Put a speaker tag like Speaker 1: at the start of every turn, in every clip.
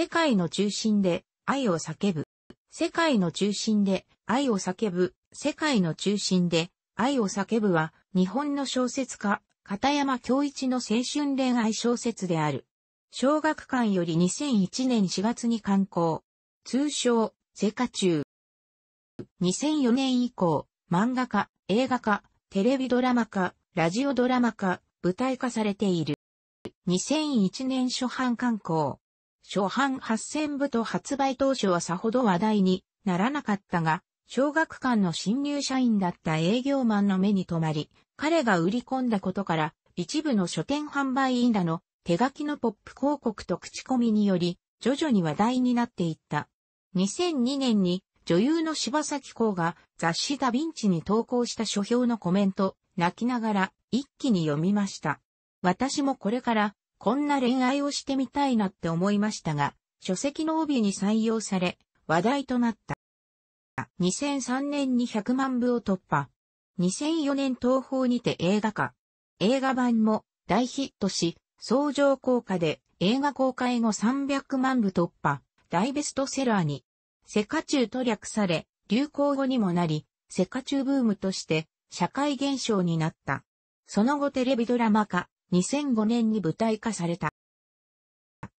Speaker 1: 世界の中心で愛を叫ぶ。世界の中心で愛を叫ぶ。世界の中心で愛を叫ぶは日本の小説家、片山京一の青春恋愛小説である。小学館より2001年4月に刊行。通称、セカ中。2004年以降、漫画家、映画化、テレビドラマ化、ラジオドラマ化、舞台化されている。2001年初版刊行。初版8000部と発売当初はさほど話題にならなかったが、小学館の新入社員だった営業マンの目に留まり、彼が売り込んだことから、一部の書店販売員らの手書きのポップ広告と口コミにより、徐々に話題になっていった。2002年に女優の柴崎公が雑誌ダヴィンチに投稿した書評のコメント、泣きながら一気に読みました。私もこれからこんな恋愛をしてみたいなって思いましたが、書籍の帯に採用され、話題となった。2003年に100万部を突破。2004年東宝にて映画化。映画版も大ヒットし、相乗効果で映画公開後300万部突破、大ベストセラーに、セカチューと略され、流行語にもなり、セカチューブームとして社会現象になった。その後テレビドラマ化、2005年に舞台化された。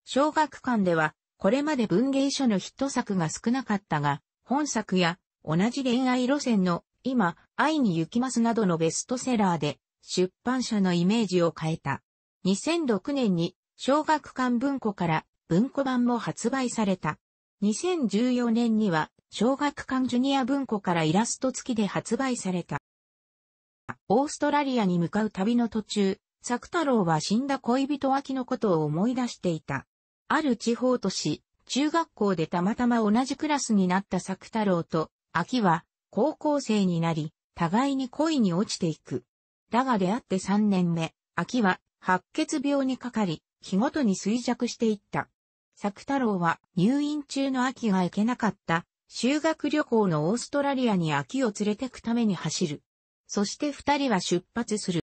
Speaker 1: 小学館では、これまで文芸書のヒット作が少なかったが、本作や同じ恋愛路線の今、愛に行きますなどのベストセラーで出版社のイメージを変えた。2006年に小学館文庫から文庫版も発売された。2014年には小学館ジュニア文庫からイラスト付きで発売された。オーストラリアに向かう旅の途中、作太郎は死んだ恋人秋のことを思い出していた。ある地方都市、中学校でたまたま同じクラスになった作太郎と、秋は、高校生になり、互いに恋に落ちていく。だが出会って3年目、秋は、白血病にかかり、日ごとに衰弱していった。作太郎は入院中の秋が行けなかった修学旅行のオーストラリアに秋を連れてくために走る。そして二人は出発する。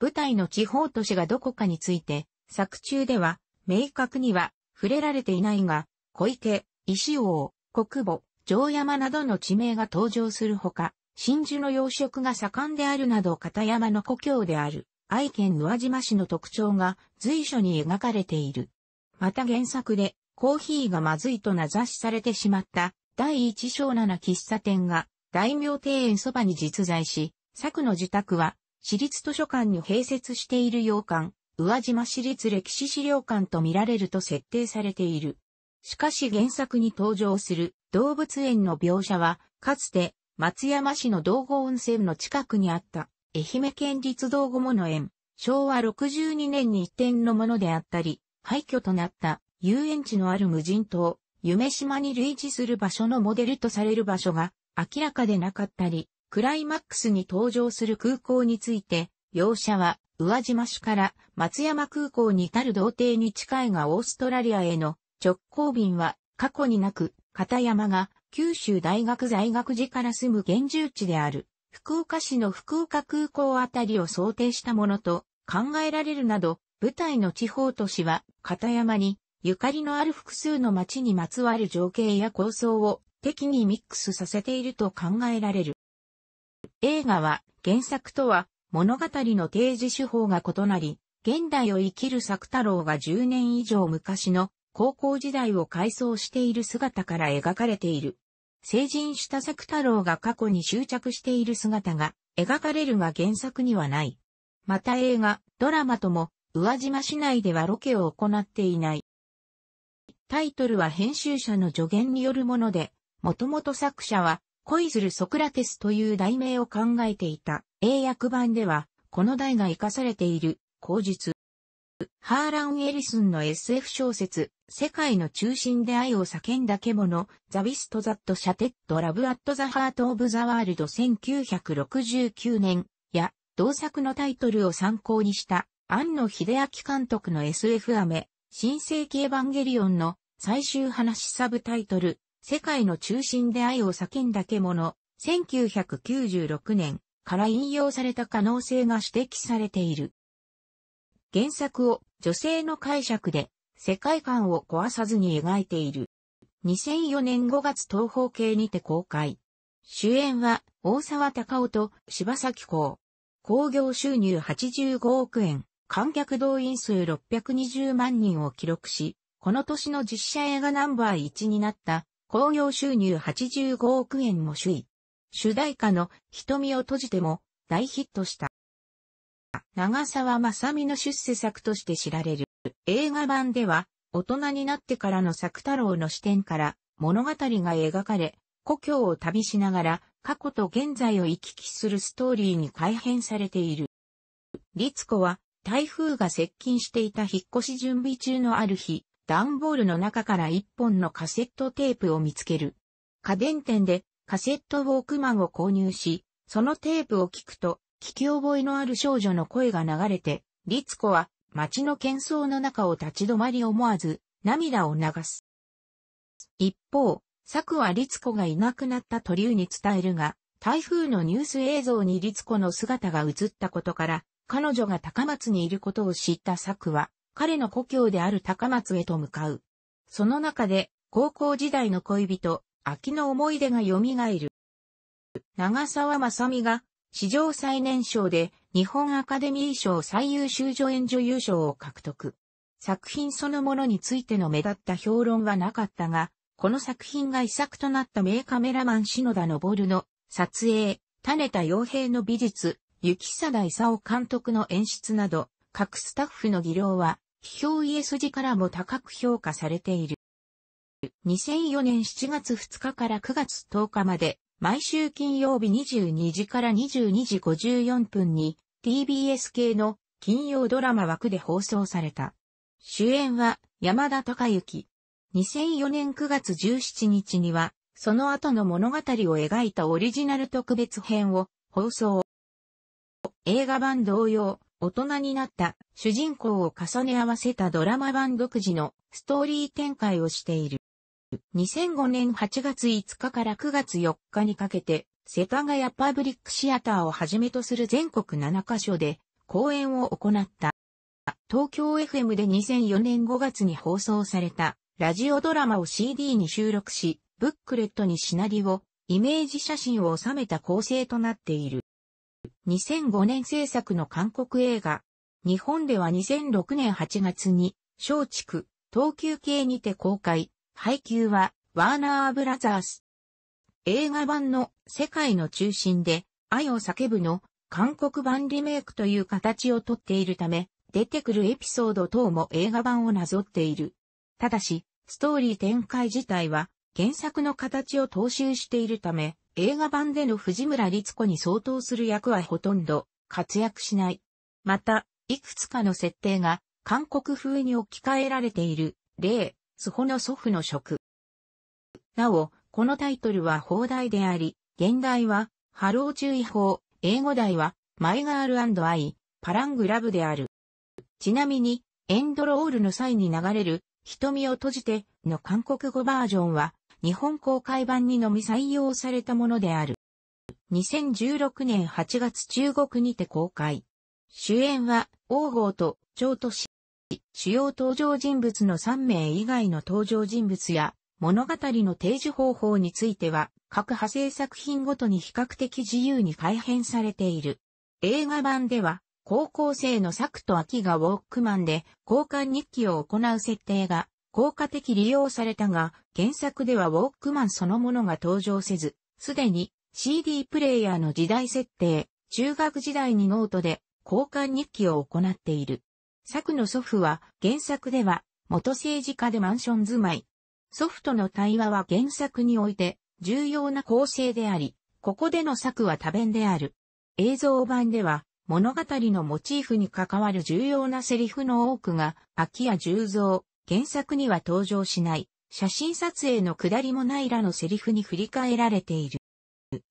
Speaker 1: 舞台の地方都市がどこかについて、作中では、明確には触れられていないが、小池、石王、国母、城山などの地名が登場するほか、真珠の養殖が盛んであるなど片山の故郷である愛犬宇和島市の特徴が随所に描かれている。また原作でコーヒーがまずいと名指しされてしまった第一章七喫茶店が大名庭園そばに実在し、作の自宅は市立図書館に併設している洋館、宇和島市立歴史資料館と見られると設定されている。しかし原作に登場する動物園の描写は、かつて松山市の道後温泉の近くにあった愛媛県立道後物園、昭和62年に移転のものであったり、廃墟となった遊園地のある無人島、夢島に類似する場所のモデルとされる場所が明らかでなかったり、クライマックスに登場する空港について、描写は、宇和島市から松山空港に至る道程に近いがオーストラリアへの直行便は過去になく、片山が九州大学在学時から住む現住地である福岡市の福岡空港あたりを想定したものと考えられるなど、舞台の地方都市は片山にゆかりのある複数の町にまつわる情景や構想を適にミックスさせていると考えられる。映画は原作とは物語の提示手法が異なり、現代を生きる作太郎が10年以上昔の高校時代を回想している姿から描かれている。成人した作太郎が過去に執着している姿が描かれるが原作にはない。また映画、ドラマとも、宇和島市内ではロケを行っていない。タイトルは編集者の助言によるもので、もともと作者は恋するソクラテスという題名を考えていた。英訳版では、この題が活かされている、口述。ハーラン・エリスンの SF 小説、世界の中心で愛を叫んだ獣、ザ・ビスト・ザット・シャテッド・ラブ・アット・ザ・ハート・オブ・ザ・ワールド1969年や、同作のタイトルを参考にした、庵野秀明監督の SF アメ、新世紀エヴァンゲリオンの最終話サブタイトル、世界の中心で愛を叫んだ獣、1996年から引用された可能性が指摘されている。原作を女性の解釈で世界観を壊さずに描いている。2004年5月東方形にて公開。主演は大沢隆夫と柴崎コ興行収入85億円、観客動員数620万人を記録し、この年の実写映画ナンバー1になった興行収入85億円も首位。主題歌の瞳を閉じても大ヒットした。長沢さ美の出世作として知られる映画版では大人になってからの作太郎の視点から物語が描かれ、故郷を旅しながら過去と現在を行き来するストーリーに改変されている。律子は台風が接近していた引っ越し準備中のある日、段ボールの中から一本のカセットテープを見つける。家電店でカセットウォークマンを購入し、そのテープを聞くと、聞き覚えのある少女の声が流れて、律子は街の喧騒の中を立ち止まり思わず涙を流す。一方、作は律子がいなくなった鳥生に伝えるが、台風のニュース映像に律子の姿が映ったことから、彼女が高松にいることを知った作は、彼の故郷である高松へと向かう。その中で、高校時代の恋人、秋の思い出が蘇る。長沢さみが、史上最年少で、日本アカデミー賞最優秀助演女優賞を獲得。作品そのものについての目立った評論はなかったが、この作品が遺作となった名カメラマン篠田昇の撮影、種田洋平の美術、雪貞勲監督の演出など、各スタッフの技量は批評家筋からも高く評価されている。2004年7月2日から9月10日まで、毎週金曜日22時から22時54分に TBS 系の金曜ドラマ枠で放送された。主演は山田孝之。2004年9月17日には、その後の物語を描いたオリジナル特別編を放送。映画版同様、大人になった主人公を重ね合わせたドラマ版独自のストーリー展開をしている。2005年8月5日から9月4日にかけて、世田谷パブリックシアターをはじめとする全国7カ所で公演を行った。東京 FM で2004年5月に放送されたラジオドラマを CD に収録し、ブックレットにシナリオ、イメージ写真を収めた構成となっている。2005年制作の韓国映画。日本では2006年8月に、松竹、東急系にて公開、配給は、ワーナーブラザース。映画版の世界の中心で、愛を叫ぶの、韓国版リメイクという形をとっているため、出てくるエピソード等も映画版をなぞっている。ただし、ストーリー展開自体は、原作の形を踏襲しているため、映画版での藤村律子に相当する役はほとんど活躍しない。また、いくつかの設定が韓国風に置き換えられている、例、スホの祖父の職。なお、このタイトルは放題であり、現代は、ハロー注意報、英語題は、マイガールアイ、パラングラブである。ちなみに、エンドロールの際に流れる、瞳を閉じての韓国語バージョンは、日本公開版にのみ採用されたものである。2016年8月中国にて公開。主演は、王郷と、蝶都市。主要登場人物の3名以外の登場人物や、物語の提示方法については、各派生作品ごとに比較的自由に改変されている。映画版では、高校生の作と秋がウォークマンで交換日記を行う設定が効果的利用されたが、原作ではウォークマンそのものが登場せず、すでに CD プレイヤーの時代設定、中学時代にノートで交換日記を行っている。作の祖父は原作では元政治家でマンション住まい。祖父との対話は原作において重要な構成であり、ここでの作は多弁である。映像版では物語のモチーフに関わる重要なセリフの多くが秋や重蔵、原作には登場しない、写真撮影の下りもないらのセリフに振り返られている。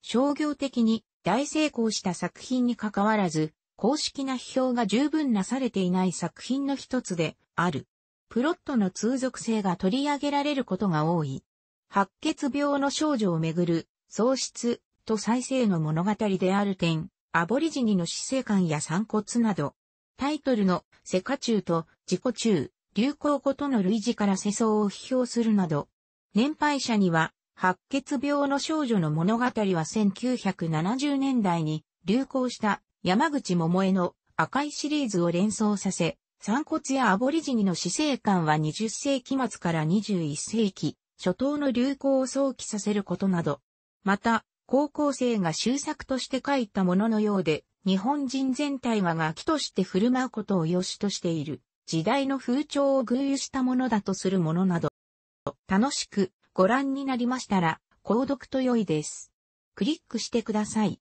Speaker 1: 商業的に大成功した作品に関わらず、公式な批評が十分なされていない作品の一つである。プロットの通俗性が取り上げられることが多い。白血病の少女をめぐる喪失と再生の物語である点、アボリジニの死生観や散骨など、タイトルのセカ中と自己中、流行語との類似から世相を批評するなど、年配者には、白血病の少女の物語は1970年代に流行した山口桃江の赤いシリーズを連想させ、散骨やアボリジニの死生観は20世紀末から21世紀初頭の流行を想起させることなど、また、高校生が終作として書いたもののようで、日本人全体は楽器として振る舞うことを良しとしている。時代の風潮を偶遊したものだとするものなど、楽しくご覧になりましたら、購読と良いです。クリックしてください。